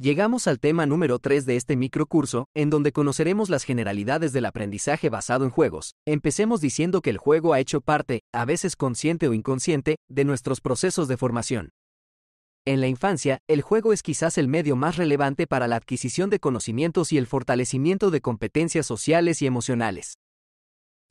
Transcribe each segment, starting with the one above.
Llegamos al tema número 3 de este microcurso, en donde conoceremos las generalidades del aprendizaje basado en juegos. Empecemos diciendo que el juego ha hecho parte, a veces consciente o inconsciente, de nuestros procesos de formación. En la infancia, el juego es quizás el medio más relevante para la adquisición de conocimientos y el fortalecimiento de competencias sociales y emocionales.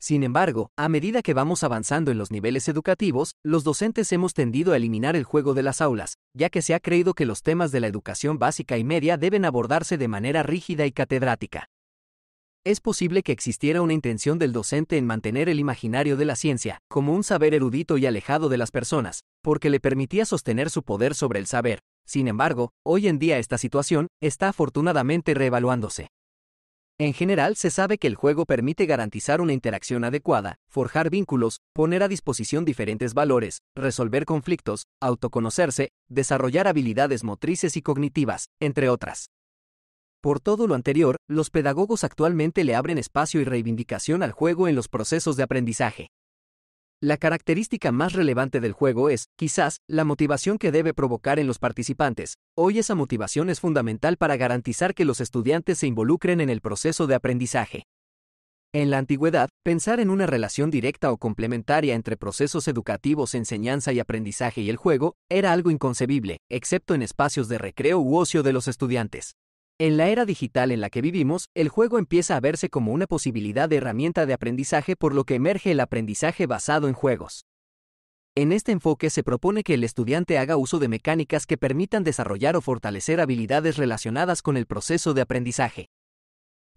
Sin embargo, a medida que vamos avanzando en los niveles educativos, los docentes hemos tendido a eliminar el juego de las aulas, ya que se ha creído que los temas de la educación básica y media deben abordarse de manera rígida y catedrática. Es posible que existiera una intención del docente en mantener el imaginario de la ciencia, como un saber erudito y alejado de las personas, porque le permitía sostener su poder sobre el saber. Sin embargo, hoy en día esta situación está afortunadamente reevaluándose. En general se sabe que el juego permite garantizar una interacción adecuada, forjar vínculos, poner a disposición diferentes valores, resolver conflictos, autoconocerse, desarrollar habilidades motrices y cognitivas, entre otras. Por todo lo anterior, los pedagogos actualmente le abren espacio y reivindicación al juego en los procesos de aprendizaje. La característica más relevante del juego es, quizás, la motivación que debe provocar en los participantes. Hoy esa motivación es fundamental para garantizar que los estudiantes se involucren en el proceso de aprendizaje. En la antigüedad, pensar en una relación directa o complementaria entre procesos educativos, enseñanza y aprendizaje y el juego era algo inconcebible, excepto en espacios de recreo u ocio de los estudiantes. En la era digital en la que vivimos, el juego empieza a verse como una posibilidad de herramienta de aprendizaje por lo que emerge el aprendizaje basado en juegos. En este enfoque se propone que el estudiante haga uso de mecánicas que permitan desarrollar o fortalecer habilidades relacionadas con el proceso de aprendizaje.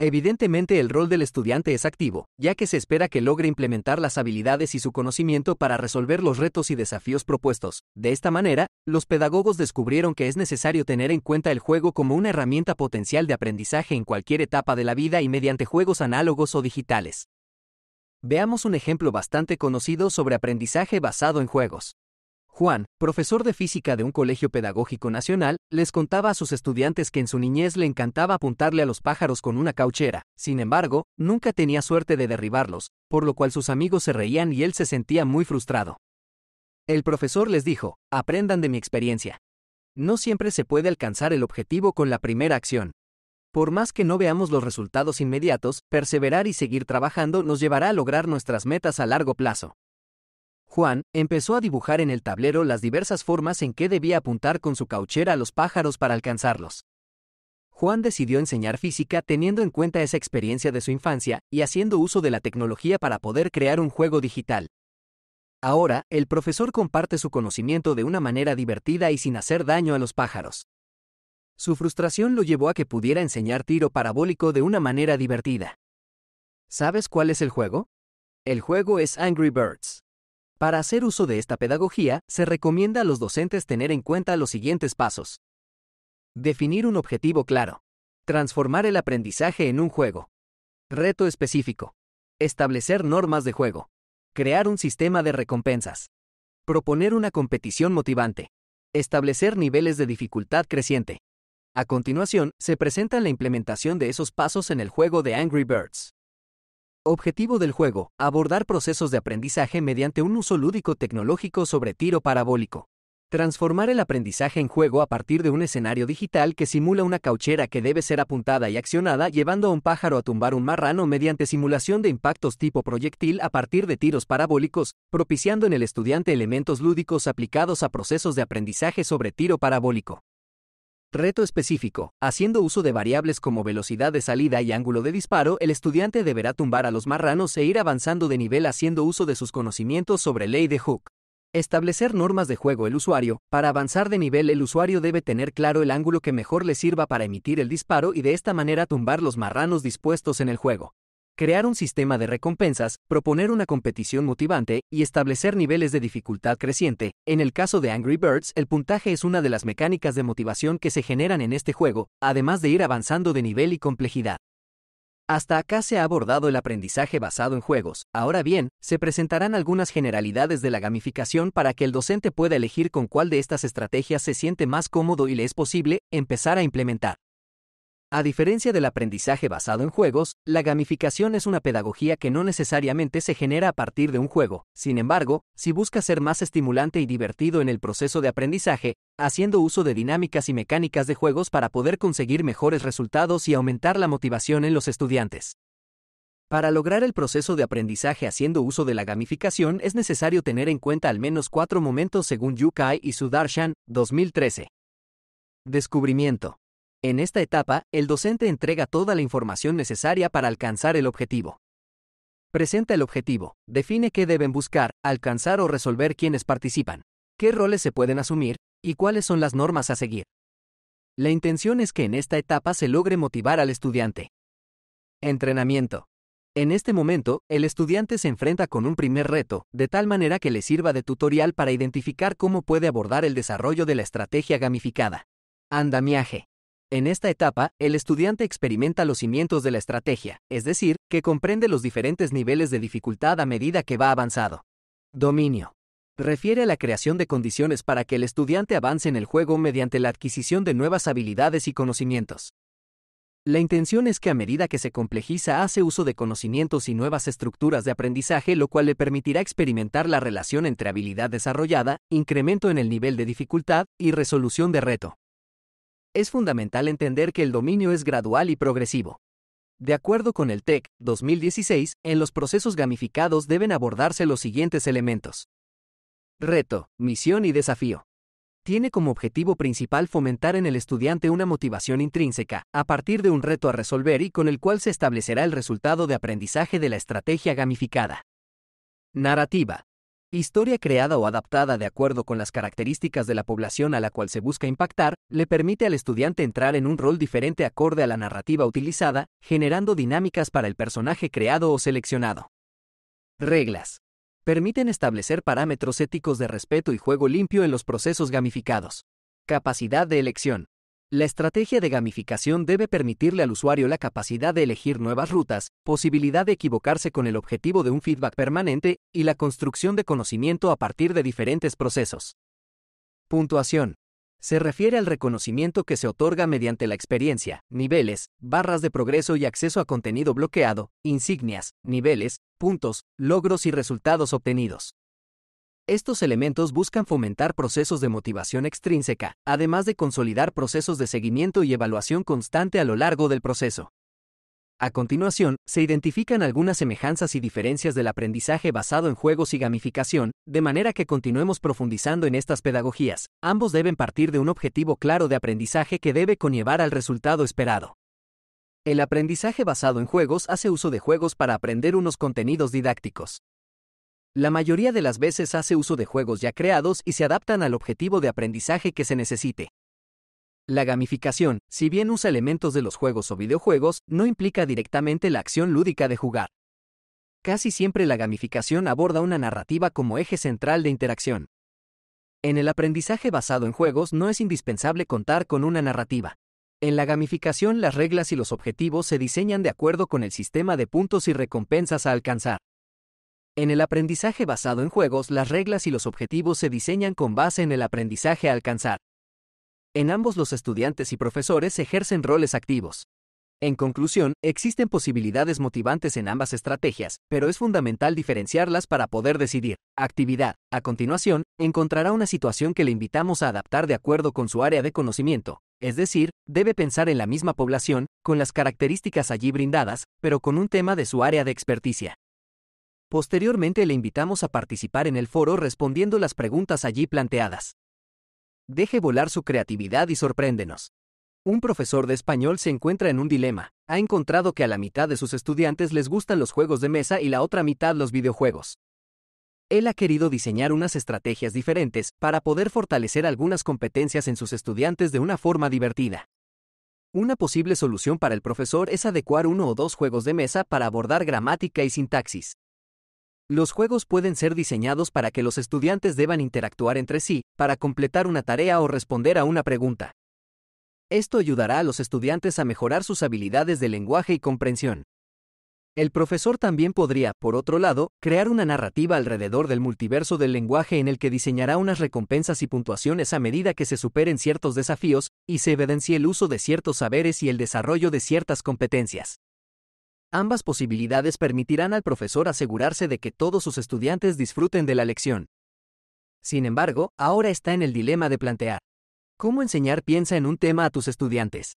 Evidentemente el rol del estudiante es activo, ya que se espera que logre implementar las habilidades y su conocimiento para resolver los retos y desafíos propuestos. De esta manera, los pedagogos descubrieron que es necesario tener en cuenta el juego como una herramienta potencial de aprendizaje en cualquier etapa de la vida y mediante juegos análogos o digitales. Veamos un ejemplo bastante conocido sobre aprendizaje basado en juegos. Juan, profesor de física de un colegio pedagógico nacional, les contaba a sus estudiantes que en su niñez le encantaba apuntarle a los pájaros con una cauchera. Sin embargo, nunca tenía suerte de derribarlos, por lo cual sus amigos se reían y él se sentía muy frustrado. El profesor les dijo, aprendan de mi experiencia. No siempre se puede alcanzar el objetivo con la primera acción. Por más que no veamos los resultados inmediatos, perseverar y seguir trabajando nos llevará a lograr nuestras metas a largo plazo. Juan empezó a dibujar en el tablero las diversas formas en que debía apuntar con su cauchera a los pájaros para alcanzarlos. Juan decidió enseñar física teniendo en cuenta esa experiencia de su infancia y haciendo uso de la tecnología para poder crear un juego digital. Ahora, el profesor comparte su conocimiento de una manera divertida y sin hacer daño a los pájaros. Su frustración lo llevó a que pudiera enseñar tiro parabólico de una manera divertida. ¿Sabes cuál es el juego? El juego es Angry Birds. Para hacer uso de esta pedagogía, se recomienda a los docentes tener en cuenta los siguientes pasos. Definir un objetivo claro. Transformar el aprendizaje en un juego. Reto específico. Establecer normas de juego. Crear un sistema de recompensas. Proponer una competición motivante. Establecer niveles de dificultad creciente. A continuación, se presenta la implementación de esos pasos en el juego de Angry Birds. Objetivo del juego, abordar procesos de aprendizaje mediante un uso lúdico tecnológico sobre tiro parabólico. Transformar el aprendizaje en juego a partir de un escenario digital que simula una cauchera que debe ser apuntada y accionada llevando a un pájaro a tumbar un marrano mediante simulación de impactos tipo proyectil a partir de tiros parabólicos, propiciando en el estudiante elementos lúdicos aplicados a procesos de aprendizaje sobre tiro parabólico. Reto específico. Haciendo uso de variables como velocidad de salida y ángulo de disparo, el estudiante deberá tumbar a los marranos e ir avanzando de nivel haciendo uso de sus conocimientos sobre ley de Hook. Establecer normas de juego el usuario. Para avanzar de nivel el usuario debe tener claro el ángulo que mejor le sirva para emitir el disparo y de esta manera tumbar los marranos dispuestos en el juego crear un sistema de recompensas, proponer una competición motivante y establecer niveles de dificultad creciente. En el caso de Angry Birds, el puntaje es una de las mecánicas de motivación que se generan en este juego, además de ir avanzando de nivel y complejidad. Hasta acá se ha abordado el aprendizaje basado en juegos. Ahora bien, se presentarán algunas generalidades de la gamificación para que el docente pueda elegir con cuál de estas estrategias se siente más cómodo y le es posible empezar a implementar. A diferencia del aprendizaje basado en juegos, la gamificación es una pedagogía que no necesariamente se genera a partir de un juego. Sin embargo, si busca ser más estimulante y divertido en el proceso de aprendizaje, haciendo uso de dinámicas y mecánicas de juegos para poder conseguir mejores resultados y aumentar la motivación en los estudiantes. Para lograr el proceso de aprendizaje haciendo uso de la gamificación es necesario tener en cuenta al menos cuatro momentos según Yukai y Sudarshan, 2013. Descubrimiento. En esta etapa, el docente entrega toda la información necesaria para alcanzar el objetivo. Presenta el objetivo, define qué deben buscar, alcanzar o resolver quienes participan, qué roles se pueden asumir y cuáles son las normas a seguir. La intención es que en esta etapa se logre motivar al estudiante. Entrenamiento. En este momento, el estudiante se enfrenta con un primer reto, de tal manera que le sirva de tutorial para identificar cómo puede abordar el desarrollo de la estrategia gamificada. Andamiaje. En esta etapa, el estudiante experimenta los cimientos de la estrategia, es decir, que comprende los diferentes niveles de dificultad a medida que va avanzado. Dominio. Refiere a la creación de condiciones para que el estudiante avance en el juego mediante la adquisición de nuevas habilidades y conocimientos. La intención es que a medida que se complejiza hace uso de conocimientos y nuevas estructuras de aprendizaje, lo cual le permitirá experimentar la relación entre habilidad desarrollada, incremento en el nivel de dificultad y resolución de reto es fundamental entender que el dominio es gradual y progresivo. De acuerdo con el TEC e 2016, en los procesos gamificados deben abordarse los siguientes elementos. Reto, misión y desafío. Tiene como objetivo principal fomentar en el estudiante una motivación intrínseca, a partir de un reto a resolver y con el cual se establecerá el resultado de aprendizaje de la estrategia gamificada. Narrativa, Historia creada o adaptada de acuerdo con las características de la población a la cual se busca impactar, le permite al estudiante entrar en un rol diferente acorde a la narrativa utilizada, generando dinámicas para el personaje creado o seleccionado. Reglas. Permiten establecer parámetros éticos de respeto y juego limpio en los procesos gamificados. Capacidad de elección. La estrategia de gamificación debe permitirle al usuario la capacidad de elegir nuevas rutas, posibilidad de equivocarse con el objetivo de un feedback permanente y la construcción de conocimiento a partir de diferentes procesos. Puntuación. Se refiere al reconocimiento que se otorga mediante la experiencia, niveles, barras de progreso y acceso a contenido bloqueado, insignias, niveles, puntos, logros y resultados obtenidos. Estos elementos buscan fomentar procesos de motivación extrínseca, además de consolidar procesos de seguimiento y evaluación constante a lo largo del proceso. A continuación, se identifican algunas semejanzas y diferencias del aprendizaje basado en juegos y gamificación, de manera que continuemos profundizando en estas pedagogías. Ambos deben partir de un objetivo claro de aprendizaje que debe conllevar al resultado esperado. El aprendizaje basado en juegos hace uso de juegos para aprender unos contenidos didácticos. La mayoría de las veces hace uso de juegos ya creados y se adaptan al objetivo de aprendizaje que se necesite. La gamificación, si bien usa elementos de los juegos o videojuegos, no implica directamente la acción lúdica de jugar. Casi siempre la gamificación aborda una narrativa como eje central de interacción. En el aprendizaje basado en juegos no es indispensable contar con una narrativa. En la gamificación las reglas y los objetivos se diseñan de acuerdo con el sistema de puntos y recompensas a alcanzar. En el aprendizaje basado en juegos, las reglas y los objetivos se diseñan con base en el aprendizaje a alcanzar. En ambos los estudiantes y profesores ejercen roles activos. En conclusión, existen posibilidades motivantes en ambas estrategias, pero es fundamental diferenciarlas para poder decidir. Actividad. A continuación, encontrará una situación que le invitamos a adaptar de acuerdo con su área de conocimiento, es decir, debe pensar en la misma población, con las características allí brindadas, pero con un tema de su área de experticia. Posteriormente le invitamos a participar en el foro respondiendo las preguntas allí planteadas. Deje volar su creatividad y sorpréndenos. Un profesor de español se encuentra en un dilema. Ha encontrado que a la mitad de sus estudiantes les gustan los juegos de mesa y la otra mitad los videojuegos. Él ha querido diseñar unas estrategias diferentes para poder fortalecer algunas competencias en sus estudiantes de una forma divertida. Una posible solución para el profesor es adecuar uno o dos juegos de mesa para abordar gramática y sintaxis. Los juegos pueden ser diseñados para que los estudiantes deban interactuar entre sí, para completar una tarea o responder a una pregunta. Esto ayudará a los estudiantes a mejorar sus habilidades de lenguaje y comprensión. El profesor también podría, por otro lado, crear una narrativa alrededor del multiverso del lenguaje en el que diseñará unas recompensas y puntuaciones a medida que se superen ciertos desafíos y se evidencie el uso de ciertos saberes y el desarrollo de ciertas competencias. Ambas posibilidades permitirán al profesor asegurarse de que todos sus estudiantes disfruten de la lección. Sin embargo, ahora está en el dilema de plantear. ¿Cómo enseñar piensa en un tema a tus estudiantes?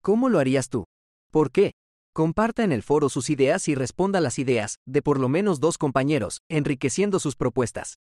¿Cómo lo harías tú? ¿Por qué? Comparta en el foro sus ideas y responda las ideas de por lo menos dos compañeros, enriqueciendo sus propuestas.